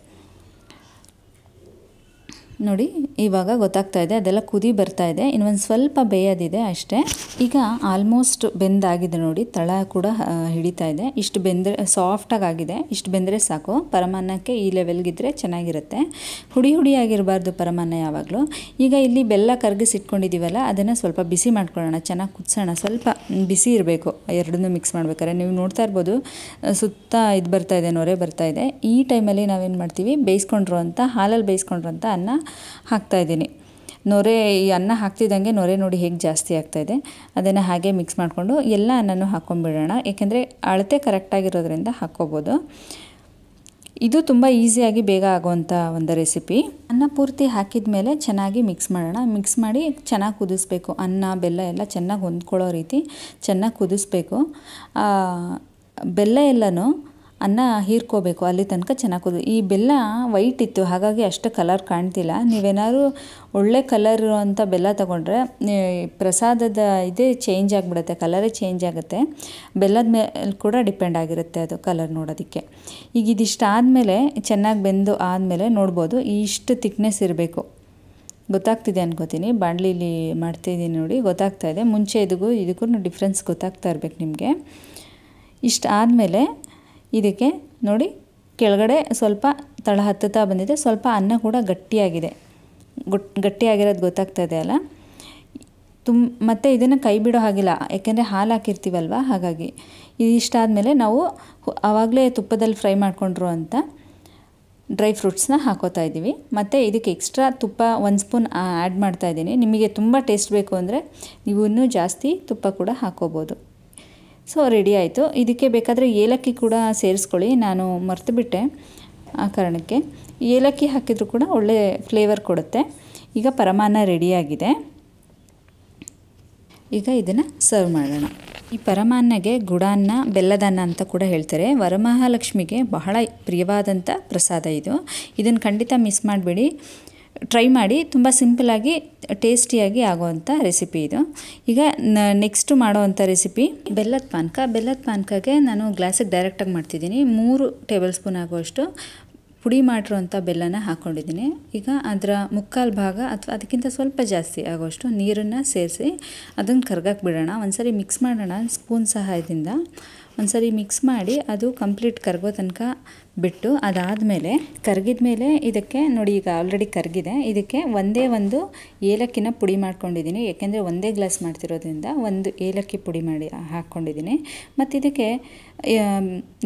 ನೋಡಿ ಇವಾಗ ಗೊತ್ತಾಗ್ತಾ ಇದೆ ಅದೆಲ್ಲ ಕುದಿ ಬರ್ತಾ ಇದೆ ಇನ್ನೊಂದು ಸ್ವಲ್ಪ ಬೇಯೋದಿದೆ ಅಷ್ಟೇ ಈಗ ಆಲ್ಮೋಸ್ಟ್ ಬೆಂದಾಗಿದೆ ನೋಡಿ ತಳ ಕೂಡ ಹಿಡಿತಾ ಇದೆ ಇಷ್ಟು ಬೆಂದರೆ ಸಾಫ್ಟಾಗಿ ಆಗಿದೆ ಇಷ್ಟು ಬೆಂದರೆ ಸಾಕು ಪರಮಾನ್ನಕ್ಕೆ ಈ ಲೆವೆಲ್ಗಿದ್ರೆ ಚೆನ್ನಾಗಿರುತ್ತೆ ಹುಡಿ ಹುಡಿ ಆಗಿರಬಾರ್ದು ಪರಮಾನ್ನ ಯಾವಾಗಲೂ ಈಗ ಇಲ್ಲಿ ಬೆಲ್ಲ ಇಟ್ಕೊಂಡಿದ್ದೀವಲ್ಲ ಅದನ್ನು ಸ್ವಲ್ಪ ಬಿಸಿ ಮಾಡ್ಕೊಳ್ಳೋಣ ಚೆನ್ನಾಗಿ ಕುದಿಸೋಣ ಸ್ವಲ್ಪ ಬಿಸಿ ಇರಬೇಕು ಎರಡನ್ನೂ ಮಿಕ್ಸ್ ಮಾಡ್ಬೇಕಾದ್ರೆ ನೀವು ನೋಡ್ತಾ ಇರ್ಬೋದು ಸುತ್ತ ಇದು ಬರ್ತಾ ಇದೆ ನೊರೆ ಬರ್ತಾ ಇದೆ ಈ ಟೈಮಲ್ಲಿ ನಾವೇನು ಮಾಡ್ತೀವಿ ಬೇಯಿಸ್ಕೊಂಡ್ರು ಅಂತ ಹಾಲಲ್ಲಿ ಬೇಯಿಸ್ಕೊಂಡ್ರು ಅಂತ ಅನ್ನ ಇದ್ದೀನಿ ನೊರೆ ಈ ಅನ್ನ ಹಾಕ್ತಿದ್ದಂಗೆ ನೊರೆ ನೋಡಿ ಹೇಗೆ ಜಾಸ್ತಿ ಆಗ್ತಾಯಿದೆ ಅದನ್ನು ಹಾಗೆ ಮಿಕ್ಸ್ ಮಾಡಿಕೊಂಡು ಎಲ್ಲ ಅನ್ನನೂ ಹಾಕ್ಕೊಂಡ್ಬಿಡೋಣ ಏಕೆಂದರೆ ಅಳತೆ ಕರೆಕ್ಟಾಗಿರೋದ್ರಿಂದ ಹಾಕ್ಕೋಬೋದು ಇದು ತುಂಬ ಈಸಿಯಾಗಿ ಬೇಗ ಆಗುವಂಥ ಒಂದು ರೆಸಿಪಿ ಅನ್ನ ಪೂರ್ತಿ ಹಾಕಿದ ಮೇಲೆ ಚೆನ್ನಾಗಿ ಮಿಕ್ಸ್ ಮಾಡೋಣ ಮಿಕ್ಸ್ ಮಾಡಿ ಚೆನ್ನಾಗಿ ಕುದಿಸ್ಬೇಕು ಅನ್ನ ಬೆಲ್ಲ ಎಲ್ಲ ಚೆನ್ನಾಗಿ ಹೊಂದ್ಕೊಳ್ಳೋ ರೀತಿ ಚೆನ್ನಾಗಿ ಕುದಿಸ್ಬೇಕು ಬೆಲ್ಲ ಎಲ್ಲನೂ ಅನ್ನ ಹೀರ್ಕೋಬೇಕು ಅಲ್ಲಿ ತನಕ ಚೆನ್ನಾಗಿ ಕುದಿ ಈ ಬೆಲ್ಲ ವೈಟ್ ಇತ್ತು ಹಾಗಾಗಿ ಅಷ್ಟು ಕಲರ್ ಕಾಣ್ತಿಲ್ಲ ನೀವೇನಾದ್ರು ಒಳ್ಳೆ ಕಲರ್ ಇರುವಂಥ ಬೆಲ್ಲ ತೊಗೊಂಡ್ರೆ ಪ್ರಸಾದದ ಇದೇ ಚೇಂಜ್ ಆಗಿಬಿಡುತ್ತೆ ಕಲರೇ ಚೇಂಜ್ ಆಗುತ್ತೆ ಬೆಲ್ಲದ ಮೇಲೆ ಕೂಡ ಡಿಪೆಂಡ್ ಆಗಿರುತ್ತೆ ಅದು ಕಲರ್ ನೋಡೋದಕ್ಕೆ ಈಗ ಇದಿಷ್ಟು ಆದಮೇಲೆ ಚೆನ್ನಾಗಿ ಬೆಂದು ಆದಮೇಲೆ ನೋಡ್ಬೋದು ಇಷ್ಟು ತಿಕ್ನೆಸ್ ಇರಬೇಕು ಗೊತ್ತಾಗ್ತಿದೆ ಅನ್ಕೋತೀನಿ ಬಾಂಡ್ಲಿಲಿ ಮಾಡ್ತಿದ್ದೀನಿ ನೋಡಿ ಗೊತ್ತಾಗ್ತಾ ಇದೆ ಮುಂಚೆ ಇದಕ್ಕೂ ಇದಕ್ಕೂ ಡಿಫ್ರೆನ್ಸ್ ಗೊತ್ತಾಗ್ತಾ ಇರಬೇಕು ನಿಮಗೆ ಇಷ್ಟು ಆದಮೇಲೆ ಇದಕ್ಕೆ ನೋಡಿ ಕೆಳಗಡೆ ಸ್ವಲ್ಪ ತಳ ಹತ್ತುತ್ತಾ ಬಂದಿದೆ ಸ್ವಲ್ಪ ಅನ್ನ ಕೂಡ ಗಟ್ಟಿಯಾಗಿದೆ ಗುಟ್ ಗಟ್ಟಿಯಾಗಿರೋದು ಗೊತ್ತಾಗ್ತದೆ ಅಲ್ಲ ತುಂಬ ಮತ್ತು ಇದನ್ನು ಕೈ ಬಿಡೋ ಹಾಗಿಲ್ಲ ಯಾಕೆಂದರೆ ಹಾಲು ಹಾಕಿರ್ತೀವಲ್ವ ಹಾಗಾಗಿ ಇಷ್ಟಾದಮೇಲೆ ನಾವು ಆವಾಗಲೇ ತುಪ್ಪದಲ್ಲಿ ಫ್ರೈ ಮಾಡಿಕೊಂಡ್ರು ಅಂತ ಡ್ರೈ ಫ್ರೂಟ್ಸ್ನ ಹಾಕೋತಾ ಇದ್ದೀವಿ ಮತ್ತು ಇದಕ್ಕೆ ಎಕ್ಸ್ಟ್ರಾ ತುಪ್ಪ ಒಂದು ಸ್ಪೂನ್ ಆ್ಯಡ್ ಮಾಡ್ತಾ ಇದ್ದೀನಿ ನಿಮಗೆ ತುಂಬ ಟೇಸ್ಟ್ ಬೇಕು ಅಂದರೆ ನೀವು ಇನ್ನೂ ಜಾಸ್ತಿ ತುಪ್ಪ ಕೂಡ ಹಾಕೋಬೋದು ಸೊ ರೆಡಿ ಆಯಿತು ಇದಕ್ಕೆ ಬೇಕಾದರೆ ಏಲಕ್ಕಿ ಕೂಡ ಸೇರಿಸ್ಕೊಳ್ಳಿ ನಾನು ಮರ್ತುಬಿಟ್ಟೆ ಆ ಕಾರಣಕ್ಕೆ ಏಲಕ್ಕಿ ಹಾಕಿದರೂ ಕೂಡ ಒಳ್ಳೆ ಫ್ಲೇವರ್ ಕೊಡುತ್ತೆ ಈಗ ಪರಮಾನ್ನ ರೆಡಿಯಾಗಿದೆ ಈಗ ಇದನ್ನು ಸರ್ವ್ ಮಾಡೋಣ ಈ ಪರಮಾನ್ನಗೆ ಗುಡಾನ್ನ ಬೆಲ್ಲದನ್ನ ಅಂತ ಕೂಡ ಹೇಳ್ತಾರೆ ವರಮಹಾಲಕ್ಷ್ಮಿಗೆ ಬಹಳ ಪ್ರಿಯವಾದಂಥ ಪ್ರಸಾದ ಇದು ಇದನ್ನು ಖಂಡಿತ ಮಿಸ್ ಮಾಡಬೇಡಿ ಟ್ರೈ ಮಾಡಿ ತುಂಬ ಸಿಂಪಲಾಗಿ ಟೇಸ್ಟಿಯಾಗಿ ಆಗೋವಂಥ ರೆಸಿಪಿ ಇದು ಈಗ ನೆಕ್ಸ್ಟು ಮಾಡೋವಂಥ ರೆಸಿಪಿ ಬೆಲ್ಲದ ಪಾನಕ ಬೆಲ್ಲದ ಪಾನಕಕ್ಕೆ ನಾನು ಗ್ಲಾಸಿಗೆ ಡೈರೆಕ್ಟಾಗಿ ಮಾಡ್ತಿದ್ದೀನಿ ಮೂರು ಟೇಬಲ್ ಸ್ಪೂನ್ ಆಗುವಷ್ಟು ಪುಡಿ ಮಾಡಿರುವಂಥ ಬೆಲ್ಲನ ಹಾಕ್ಕೊಂಡಿದ್ದೀನಿ ಈಗ ಅದರ ಮುಕ್ಕಾಲು ಭಾಗ ಅಥವಾ ಅದಕ್ಕಿಂತ ಸ್ವಲ್ಪ ಜಾಸ್ತಿ ಆಗೋಷ್ಟು ನೀರನ್ನು ಸೇರಿಸಿ ಅದನ್ನು ಕರ್ಗಕ್ಕೆ ಬಿಡೋಣ ಒಂದ್ಸರಿ ಮಿಕ್ಸ್ ಮಾಡೋಣ ಸ್ಪೂನ್ ಸಹಾಯದಿಂದ ಒಂದ್ಸರಿ ಮಿಕ್ಸ್ ಮಾಡಿ ಅದು ಕಂಪ್ಲೀಟ್ ಕರ್ಗೋ ತನಕ ಬಿಟ್ಟು ಅದಾದಮೇಲೆ ಕರಗಿದ ಮೇಲೆ ಇದಕ್ಕೆ ನೋಡಿ ಈಗ ಆಲ್ರೆಡಿ ಕರಗಿದೆ ಇದಕ್ಕೆ ಒಂದೇ ಒಂದು ಏಲಕ್ಕಿನ ಪುಡಿ ಮಾಡ್ಕೊಂಡಿದ್ದೀನಿ ಏಕೆಂದರೆ ಒಂದೇ ಗ್ಲಾಸ್ ಮಾಡ್ತಿರೋದ್ರಿಂದ ಒಂದು ಏಲಕ್ಕಿ ಪುಡಿ ಮಾಡಿ ಹಾಕ್ಕೊಂಡಿದ್ದೀನಿ ಮತ್ತು ಇದಕ್ಕೆ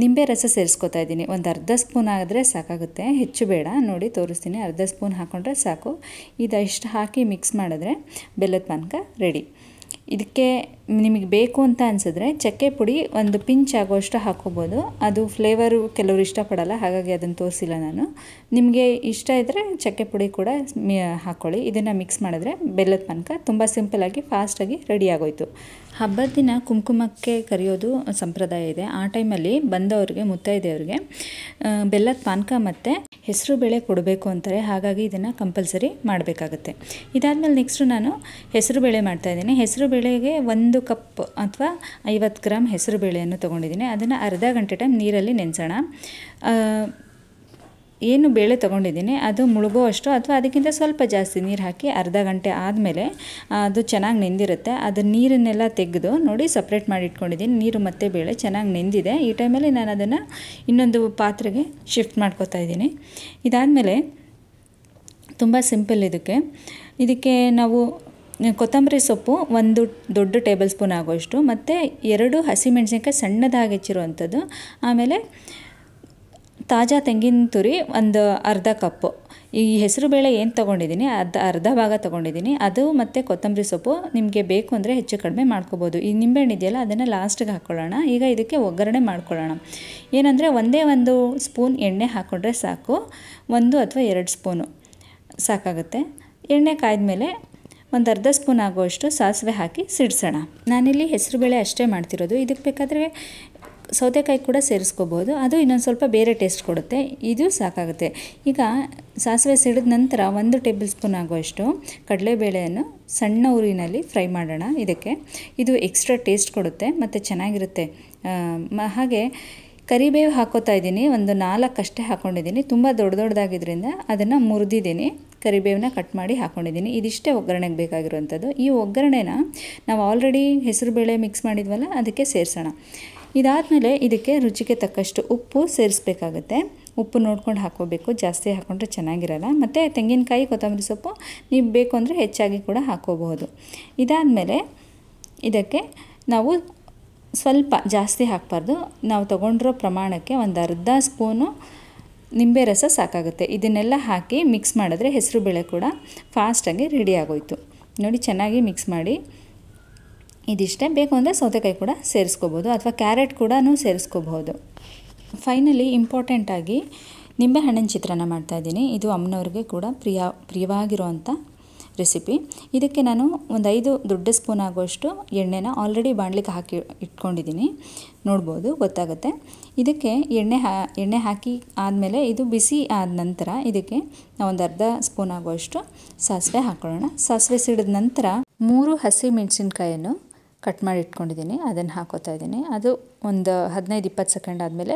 ನಿಂಬೆ ರಸ ಸೇರಿಸ್ಕೊತಾ ಇದ್ದೀನಿ ಒಂದು ಅರ್ಧ ಸ್ಪೂನ್ ಆದರೆ ಸಾಕಾಗುತ್ತೆ ಹೆಚ್ಚು ಬೇಡ ನೋಡಿ ತೋರಿಸ್ತೀನಿ ಅರ್ಧ ಸ್ಪೂನ್ ಹಾಕ್ಕೊಂಡ್ರೆ ಸಾಕು ಇದು ಹಾಕಿ ಮಿಕ್ಸ್ ಮಾಡಿದ್ರೆ ಬೆಲ್ಲದ ಪಾನಕ ರೆಡಿ ಇದಕ್ಕೆ ನಿಮಗೆ ಬೇಕು ಅಂತ ಅನಿಸಿದ್ರೆ ಚಕ್ಕೆ ಪುಡಿ ಒಂದು ಪಿಂಚ್ ಆಗೋಷ್ಟು ಹಾಕೋಬೋದು ಅದು ಫ್ಲೇವರು ಕೆಲವರು ಇಷ್ಟಪಡಲ್ಲ ಹಾಗಾಗಿ ಅದನ್ನು ತೋರಿಸಿಲ್ಲ ನಾನು ನಿಮಗೆ ಇಷ್ಟ ಇದ್ದರೆ ಚಕ್ಕೆ ಪುಡಿ ಕೂಡ ಹಾಕ್ಕೊಳ್ಳಿ ಇದನ್ನು ಮಿಕ್ಸ್ ಮಾಡಿದ್ರೆ ಬೆಲ್ಲದ ಪಾನಕ ತುಂಬ ಸಿಂಪಲಾಗಿ ಫಾಸ್ಟಾಗಿ ರೆಡಿ ಆಗೋಯಿತು ಹಬ್ಬದ ದಿನ ಕುಂಕುಮಕ್ಕೆ ಕರೆಯೋದು ಸಂಪ್ರದಾಯ ಇದೆ ಆ ಟೈಮಲ್ಲಿ ಬಂದವ್ರಿಗೆ ಮುತ್ತೈದೆಯವ್ರಿಗೆ ಬೆಲ್ಲದ ಪಾನಕ ಮತ್ತು ಹೆಸರು ಬೇಳೆ ಕೊಡಬೇಕು ಅಂತಾರೆ ಹಾಗಾಗಿ ಇದನ್ನು ಕಂಪಲ್ಸರಿ ಮಾಡಬೇಕಾಗುತ್ತೆ ಇದಾದಮೇಲೆ ನೆಕ್ಸ್ಟು ನಾನು ಹೆಸರು ಬೇಳೆ ಮಾಡ್ತಾಯಿದ್ದೀನಿ ಹೆಸರು ಬೇಳೆಗೆ ಒಂದು ಒಂದು ಕಪ್ ಅಥವಾ ಐವತ್ತು ಗ್ರಾಮ್ ಹೆಸರು ಬೇಳೆಯನ್ನು ತೊಗೊಂಡಿದ್ದೀನಿ ಅದನ್ನು ಅರ್ಧ ಗಂಟೆ ಟೈಮ್ ನೀರಲ್ಲಿ ನೆನೆಸೋಣ ಏನು ಬೇಳೆ ತೊಗೊಂಡಿದ್ದೀನಿ ಅದು ಮುಳುಗೋ ಅಷ್ಟು ಅಥವಾ ಅದಕ್ಕಿಂತ ಸ್ವಲ್ಪ ಜಾಸ್ತಿ ನೀರು ಹಾಕಿ ಅರ್ಧ ಗಂಟೆ ಆದಮೇಲೆ ಅದು ಚೆನ್ನಾಗಿ ನೆಂದಿರುತ್ತೆ ಅದು ನೀರನ್ನೆಲ್ಲ ತೆಗೆದು ನೋಡಿ ಸಪ್ರೇಟ್ ಮಾಡಿ ಇಟ್ಕೊಂಡಿದ್ದೀನಿ ನೀರು ಮತ್ತೆ ಬೇಳೆ ಚೆನ್ನಾಗಿ ನೆಂದಿದೆ ಈ ಟೈಮಲ್ಲಿ ನಾನು ಅದನ್ನು ಇನ್ನೊಂದು ಪಾತ್ರೆಗೆ ಶಿಫ್ಟ್ ಮಾಡ್ಕೋತಾ ಇದ್ದೀನಿ ಇದಾದಮೇಲೆ ತುಂಬ ಸಿಂಪಲ್ ಇದಕ್ಕೆ ಇದಕ್ಕೆ ನಾವು ಕೊತ್ತಂಬರಿ ಸೊಪ್ಪು ಒಂದು ದೊಡ್ಡ ಟೇಬಲ್ ಸ್ಪೂನ್ ಆಗೋಷ್ಟು ಮತ್ತು ಎರಡು ಹಸಿಮೆಣಸಿನ್ಕಾಯಿ ಸಣ್ಣದಾಗಿ ಹೆಚ್ಚಿರುವಂಥದ್ದು ಆಮೇಲೆ ತಾಜಾ ತೆಂಗಿನ ತುರಿ ಒಂದು ಅರ್ಧ ಕಪ್ಪು ಈ ಹೆಸರು ಬೇಳೆ ಏನು ತೊಗೊಂಡಿದ್ದೀನಿ ಅರ್ಧ ಅರ್ಧ ಭಾಗ ತೊಗೊಂಡಿದ್ದೀನಿ ಅದು ಮತ್ತು ಕೊತ್ತಂಬರಿ ಸೊಪ್ಪು ನಿಮಗೆ ಬೇಕು ಅಂದರೆ ಹೆಚ್ಚು ಕಡಿಮೆ ಮಾಡ್ಕೋಬೋದು ಈ ನಿಂಬೆಹಣ್ಣು ಇದೆಯಲ್ಲ ಅದನ್ನು ಲಾಸ್ಟಿಗೆ ಹಾಕ್ಕೊಳ್ಳೋಣ ಈಗ ಇದಕ್ಕೆ ಒಗ್ಗರಣೆ ಮಾಡ್ಕೊಳ್ಳೋಣ ಏನಂದರೆ ಒಂದೇ ಒಂದು ಸ್ಪೂನ್ ಎಣ್ಣೆ ಹಾಕ್ಕೊಂಡ್ರೆ ಸಾಕು ಒಂದು ಅಥವಾ ಎರಡು ಸ್ಪೂನು ಸಾಕಾಗುತ್ತೆ ಎಣ್ಣೆ ಕಾಯ್ದ ಮೇಲೆ ಒಂದು ಅರ್ಧ ಸ್ಪೂನ್ ಆಗುವಷ್ಟು ಸಾಸಿವೆ ಹಾಕಿ ಸಿಡಿಸೋಣ ನಾನಿಲ್ಲಿ ಹೆಸರುಬೇಳೆ ಅಷ್ಟೇ ಮಾಡ್ತಿರೋದು ಇದಕ್ಕೆ ಬೇಕಾದರೆ ಸೌತೆಕಾಯಿ ಕೂಡ ಸೇರಿಸ್ಕೋಬೋದು ಅದು ಇನ್ನೊಂದು ಸ್ವಲ್ಪ ಬೇರೆ ಟೇಸ್ಟ್ ಕೊಡುತ್ತೆ ಇದು ಸಾಕಾಗುತ್ತೆ ಈಗ ಸಾಸಿವೆ ಸಿಡಿದ ನಂತರ ಒಂದು ಟೇಬಲ್ ಸ್ಪೂನ್ ಆಗುವಷ್ಟು ಕಡಲೆಬೇಳೆಯನ್ನು ಸಣ್ಣ ಊರಿನಲ್ಲಿ ಫ್ರೈ ಮಾಡೋಣ ಇದಕ್ಕೆ ಇದು ಎಕ್ಸ್ಟ್ರಾ ಟೇಸ್ಟ್ ಕೊಡುತ್ತೆ ಮತ್ತು ಚೆನ್ನಾಗಿರುತ್ತೆ ಹಾಗೆ ಕರಿಬೇವು ಹಾಕೋತಾ ಇದ್ದೀನಿ ಒಂದು ನಾಲ್ಕು ಅಷ್ಟೇ ಹಾಕ್ಕೊಂಡಿದ್ದೀನಿ ತುಂಬ ದೊಡ್ಡ ದೊಡ್ಡದಾಗಿದ್ದರಿಂದ ಅದನ್ನು ಮುರಿದಿದ್ದೀನಿ ಕರಿಬೇವಿನ ಕಟ್ ಮಾಡಿ ಹಾಕ್ಕೊಂಡಿದ್ದೀನಿ ಇದಿಷ್ಟೇ ಒಗ್ಗರಣೆಗೆ ಬೇಕಾಗಿರುವಂಥದ್ದು ಈ ಒಗ್ಗರಣೆನ ನಾವು ಆಲ್ರೆಡಿ ಹೆಸರುಬೇಳೆ ಮಿಕ್ಸ್ ಮಾಡಿದ್ವಲ್ಲ ಅದಕ್ಕೆ ಸೇರಿಸೋಣ ಇದಾದಮೇಲೆ ಇದಕ್ಕೆ ರುಚಿಗೆ ತಕ್ಕಷ್ಟು ಉಪ್ಪು ಸೇರಿಸ್ಬೇಕಾಗುತ್ತೆ ಉಪ್ಪು ನೋಡ್ಕೊಂಡು ಹಾಕೋಬೇಕು ಜಾಸ್ತಿ ಹಾಕೊಂಡ್ರೆ ಚೆನ್ನಾಗಿರಲ್ಲ ಮತ್ತು ತೆಂಗಿನಕಾಯಿ ಕೊತ್ತಂಬರಿ ಸೊಪ್ಪು ನೀವು ಬೇಕು ಅಂದರೆ ಹೆಚ್ಚಾಗಿ ಕೂಡ ಹಾಕೋಬಹುದು ಇದಾದಮೇಲೆ ಇದಕ್ಕೆ ನಾವು ಸ್ವಲ್ಪ ಜಾಸ್ತಿ ಹಾಕಬಾರ್ದು ನಾವು ತೊಗೊಂಡಿರೋ ಪ್ರಮಾಣಕ್ಕೆ ಒಂದು ಅರ್ಧ ಸ್ಪೂನು ನಿಂಬೆ ರಸ ಸಾಕಾಗುತ್ತೆ ಇದನ್ನೆಲ್ಲ ಹಾಕಿ ಮಿಕ್ಸ್ ಮಾಡಿದ್ರೆ ಹೆಸರು ಬೇಳೆ ಕೂಡ ಫಾಸ್ಟಾಗಿ ರೆಡಿ ಆಗೋಯಿತು ನೋಡಿ ಚೆನ್ನಾಗಿ ಮಿಕ್ಸ್ ಮಾಡಿ ಇದಿಷ್ಟೇ ಬೇಕು ಅಂದರೆ ಸೌತೆಕಾಯಿ ಕೂಡ ಸೇರಿಸ್ಕೋಬೋದು ಅಥವಾ ಕ್ಯಾರೆಟ್ ಕೂಡ ಸೇರಿಸ್ಕೋಬೋದು ಫೈನಲಿ ಇಂಪಾರ್ಟೆಂಟಾಗಿ ನಿಂಬೆ ಹಣ್ಣಿನ ಚಿತ್ರಾನ್ನ ಮಾಡ್ತಾಯಿದ್ದೀನಿ ಇದು ಅಮ್ಮನವ್ರಿಗೆ ಕೂಡ ಪ್ರಿಯ ಪ್ರಿಯವಾಗಿರುವಂಥ ರೆಸಿಪಿ ಇದಕ್ಕೆ ನಾನು ಒಂದು ಐದು ದೊಡ್ಡ ಸ್ಪೂನ್ ಆಗುವಷ್ಟು ಎಣ್ಣೆನ ಆಲ್ರೆಡಿ ಬಾಣಲಿಗೆ ಹಾಕಿ ಇಟ್ಕೊಂಡಿದ್ದೀನಿ ನೋಡ್ಬೋದು ಗೊತ್ತಾಗುತ್ತೆ ಇದಕ್ಕೆ ಎಣ್ಣೆ ಎಣ್ಣೆ ಹಾಕಿ ಆದಮೇಲೆ ಇದು ಬಿಸಿ ಆದ ನಂತರ ಇದಕ್ಕೆ ಒಂದು ಅರ್ಧ ಸ್ಪೂನ್ ಆಗುವಷ್ಟು ಸಾಸಿವೆ ಹಾಕ್ಕೊಳ್ಳೋಣ ಸಾಸಿವೆ ಸಿಡಿದ ನಂತರ ಮೂರು ಹಸಿ ಮೆಣಸಿನ್ಕಾಯನ್ನು ಕಟ್ ಮಾಡಿ ಇಟ್ಕೊಂಡಿದ್ದೀನಿ ಅದನ್ನು ಹಾಕೋತಾ ಇದ್ದೀನಿ ಅದು ಒಂದು ಹದಿನೈದು ಇಪ್ಪತ್ತು ಸೆಕೆಂಡ್ ಆದಮೇಲೆ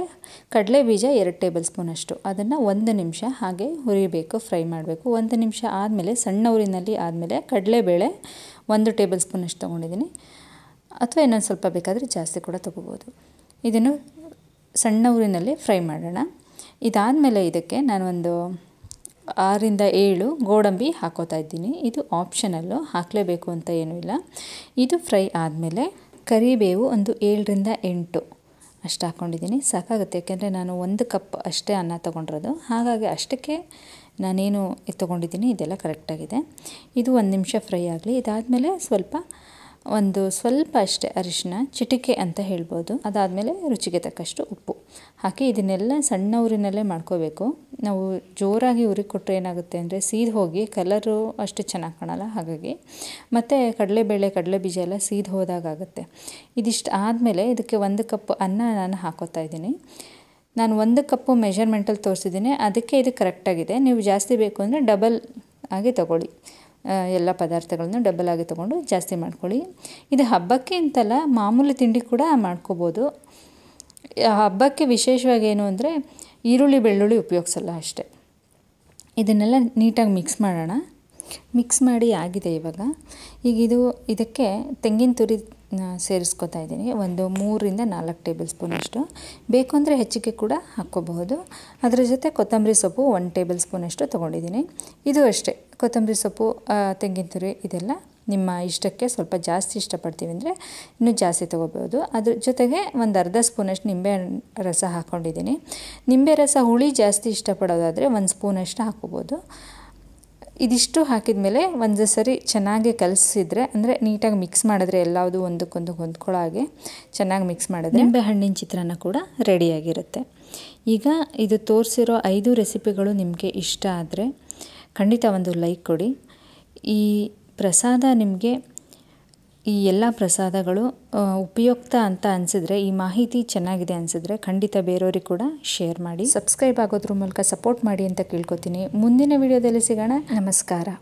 ಕಡಲೆ ಬೀಜ ಎರಡು ಟೇಬಲ್ ಸ್ಪೂನಷ್ಟು ಅದನ್ನು ಒಂದು ನಿಮಿಷ ಹಾಗೆ ಹುರಿಬೇಕು ಫ್ರೈ ಮಾಡಬೇಕು ಒಂದು ನಿಮಿಷ ಆದಮೇಲೆ ಸಣ್ಣ ಊರಿನಲ್ಲಿ ಆದಮೇಲೆ ಕಡಲೆಬೇಳೆ ಒಂದು ಟೇಬಲ್ ಸ್ಪೂನಷ್ಟು ತೊಗೊಂಡಿದ್ದೀನಿ ಅಥವಾ ಇನ್ನೊಂದು ಸ್ವಲ್ಪ ಬೇಕಾದರೆ ಜಾಸ್ತಿ ಕೂಡ ತೊಗೋಬೋದು ಇದನ್ನು ಸಣ್ಣ ಊರಿನಲ್ಲಿ ಫ್ರೈ ಮಾಡೋಣ ಇದಾದಮೇಲೆ ಇದಕ್ಕೆ ನಾನೊಂದು ಆರಿಂದ ಏಳು ಗೋಡಂಬಿ ಹಾಕೋತಾ ಇದ್ದೀನಿ ಇದು ಆಪ್ಷನಲ್ಲು ಹಾಕಲೇಬೇಕು ಅಂತ ಏನೂ ಇಲ್ಲ ಇದು ಫ್ರೈ ಆದಮೇಲೆ ಕರಿಬೇವು ಒಂದು ಏಳರಿಂದ ಎಂಟು ಅಷ್ಟು ಹಾಕ್ಕೊಂಡಿದ್ದೀನಿ ಸಾಕಾಗುತ್ತೆ ಯಾಕೆಂದರೆ ನಾನು ಒಂದು ಕಪ್ ಅಷ್ಟೇ ಅನ್ನ ತೊಗೊಂಡಿರೋದು ಹಾಗಾಗಿ ಅಷ್ಟಕ್ಕೆ ನಾನೇನು ತೊಗೊಂಡಿದ್ದೀನಿ ಇದೆಲ್ಲ ಕರೆಕ್ಟಾಗಿದೆ ಇದು ಒಂದು ನಿಮಿಷ ಫ್ರೈ ಆಗಲಿ ಇದಾದಮೇಲೆ ಸ್ವಲ್ಪ ಒಂದು ಸ್ವಲ್ಪ ಅಷ್ಟೇ ಅರಿಶಿನ ಚಿಟಿಕೆ ಅಂತ ಹೇಳ್ಬೋದು ಅದಾದಮೇಲೆ ರುಚಿಗೆ ತಕ್ಕಷ್ಟು ಉಪ್ಪು ಹಾಕಿ ಇದನ್ನೆಲ್ಲ ಸಣ್ಣ ಊರಿನಲ್ಲೇ ಮಾಡ್ಕೋಬೇಕು ನಾವು ಜೋರಾಗಿ ಉರಿ ಕೊಟ್ಟರೆ ಏನಾಗುತ್ತೆ ಅಂದರೆ ಸೀದ್ ಹೋಗಿ ಕಲರು ಅಷ್ಟು ಚೆನ್ನಾಗಿ ಕಾಣಲ್ಲ ಹಾಗಾಗಿ ಮತ್ತು ಕಡಲೆಬೇಳೆ ಕಡಲೆ ಬೀಜ ಎಲ್ಲ ಸೀದ್ ಹೋದಾಗುತ್ತೆ ಇದಿಷ್ಟು ಆದಮೇಲೆ ಇದಕ್ಕೆ ಒಂದು ಕಪ್ ಅನ್ನ ನಾನು ಹಾಕೋತಾ ಇದ್ದೀನಿ ನಾನು ಒಂದು ಕಪ್ಪು ಮೆಷರ್ಮೆಂಟಲ್ಲಿ ತೋರಿಸಿದ್ದೀನಿ ಅದಕ್ಕೆ ಇದು ಕರೆಕ್ಟಾಗಿದೆ ನೀವು ಜಾಸ್ತಿ ಬೇಕು ಅಂದರೆ ಡಬಲ್ ಆಗಿ ತಗೊಳ್ಳಿ ಎಲ್ಲ ಪದಾರ್ಥಗಳನ್ನು ಡಬಲ್ ಆಗಿ ತೊಗೊಂಡು ಜಾಸ್ತಿ ಮಾಡ್ಕೊಳ್ಳಿ ಇದು ಹಬ್ಬಕ್ಕೆ ಅಂತಲ್ಲ ಮಾಮೂಲಿ ತಿಂಡಿ ಕೂಡ ಮಾಡ್ಕೋಬೋದು ಹಬ್ಬಕ್ಕೆ ವಿಶೇಷವಾಗಿ ಏನು ಅಂದರೆ ಈರುಳ್ಳಿ ಬೆಳ್ಳುಳ್ಳಿ ಉಪಯೋಗಿಸಲ್ಲ ಅಷ್ಟೆ ಇದನ್ನೆಲ್ಲ ನೀಟಾಗಿ ಮಿಕ್ಸ್ ಮಾಡೋಣ ಮಿಕ್ಸ್ ಮಾಡಿ ಆಗಿದೆ ಇವಾಗ ಈಗ ಇದು ಇದಕ್ಕೆ ತೆಂಗಿನ ತುರಿ ಸೇರಿಸ್ಕೊತಾ ಇದ್ದೀನಿ ಒಂದು ಮೂರಿಂದ ನಾಲ್ಕು ಟೇಬಲ್ ಸ್ಪೂನಷ್ಟು ಬೇಕು ಅಂದರೆ ಹೆಚ್ಚಿಗೆ ಕೂಡ ಹಾಕ್ಕೋಬಹುದು ಅದರ ಜೊತೆ ಕೊತ್ತಂಬರಿ ಸೊಪ್ಪು ಒನ್ ಟೇಬಲ್ ಸ್ಪೂನಷ್ಟು ತೊಗೊಂಡಿದ್ದೀನಿ ಇದು ಅಷ್ಟೇ ಕೊತ್ತಂಬರಿ ಸೊಪ್ಪು ತೆಂಗಿನ ತುರಿ ಇದೆಲ್ಲ ನಿಮ್ಮ ಇಷ್ಟಕ್ಕೆ ಸ್ವಲ್ಪ ಜಾಸ್ತಿ ಇಷ್ಟಪಡ್ತೀವಿ ಅಂದರೆ ಇನ್ನೂ ಜಾಸ್ತಿ ತೊಗೋಬೋದು ಅದ್ರ ಜೊತೆಗೆ ಒಂದು ಅರ್ಧ ಸ್ಪೂನಷ್ಟು ನಿಂಬೆ ರಸ ಹಾಕ್ಕೊಂಡಿದ್ದೀನಿ ನಿಂಬೆ ರಸ ಹುಳಿ ಜಾಸ್ತಿ ಇಷ್ಟಪಡೋದಾದರೆ ಒಂದು ಸ್ಪೂನಷ್ಟು ಹಾಕ್ಕೋಬೋದು ಇದಿಷ್ಟು ಹಾಕಿದ ಮೇಲೆ ಒಂದು ಸರಿ ಚೆನ್ನಾಗಿ ಕಲಸಿದ್ರೆ ಅಂದರೆ ನೀಟಾಗಿ ಮಿಕ್ಸ್ ಮಾಡಿದ್ರೆ ಎಲ್ಲಾವುದು ಒಂದಕ್ಕೊಂದು ಹೊಂದ್ಕೊಳ್ಳೋ ಹಾಗೆ ಚೆನ್ನಾಗಿ ಮಿಕ್ಸ್ ಮಾಡಿದ್ರೆ ನಿಂಬೆ ಹಣ್ಣಿನ ಚಿತ್ರಾನ್ನ ಕೂಡ ರೆಡಿಯಾಗಿರುತ್ತೆ ಈಗ ಇದು ತೋರಿಸಿರೋ ಐದು ರೆಸಿಪಿಗಳು ನಿಮಗೆ ಇಷ್ಟ ಆದರೆ ಖಂಡಿತ ಒಂದು ಲೈಕ್ ಕೊಡಿ ಈ ಪ್ರಸಾದ ನಿಮಗೆ ಈ ಎಲ್ಲ ಪ್ರಸಾದಗಳು ಉಪಯುಕ್ತ ಅಂತ ಅನಿಸಿದ್ರೆ ಈ ಮಾಹಿತಿ ಚೆನ್ನಾಗಿದೆ ಅನಿಸಿದ್ರೆ ಖಂಡಿತ ಬೇರೆಯವ್ರಿಗೆ ಕೂಡ ಶೇರ್ ಮಾಡಿ ಸಬ್ಸ್ಕ್ರೈಬ್ ಆಗೋದ್ರ ಮೂಲಕ ಸಪೋರ್ಟ್ ಮಾಡಿ ಅಂತ ಕೇಳ್ಕೊತೀನಿ ಮುಂದಿನ ವಿಡಿಯೋದಲ್ಲಿ ಸಿಗೋಣ ನಮಸ್ಕಾರ